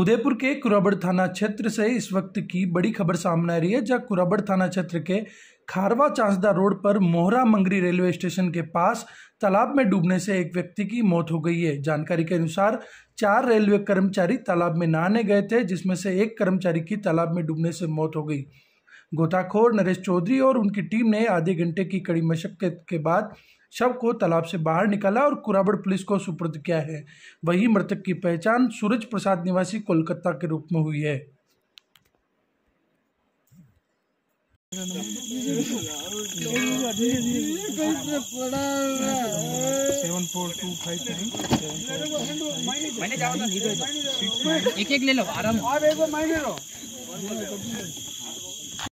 उदयपुर के कुराबड़ थाना क्षेत्र से इस वक्त की बड़ी खबर सामने आ रही है जहां कुराबड़ थाना क्षेत्र के खारवा चांसदा रोड पर मोहरा मंगरी रेलवे स्टेशन के पास तालाब में डूबने से एक व्यक्ति की मौत हो गई है जानकारी के अनुसार चार रेलवे कर्मचारी तालाब में नहाने गए थे जिसमें से एक कर्मचारी की तालाब में डूबने से मौत हो गई गोताखोर नरेश चौधरी और उनकी टीम ने आधे घंटे की कड़ी मशक्क़त के बाद शव को तालाब से बाहर निकाला और कुराबड़ पुलिस को सुपुर्द किया है वहीं मृतक की पहचान सूरज प्रसाद निवासी कोलकाता के रूप में हुई है सेवन फोर टू फाइव एक एक ले लो आराम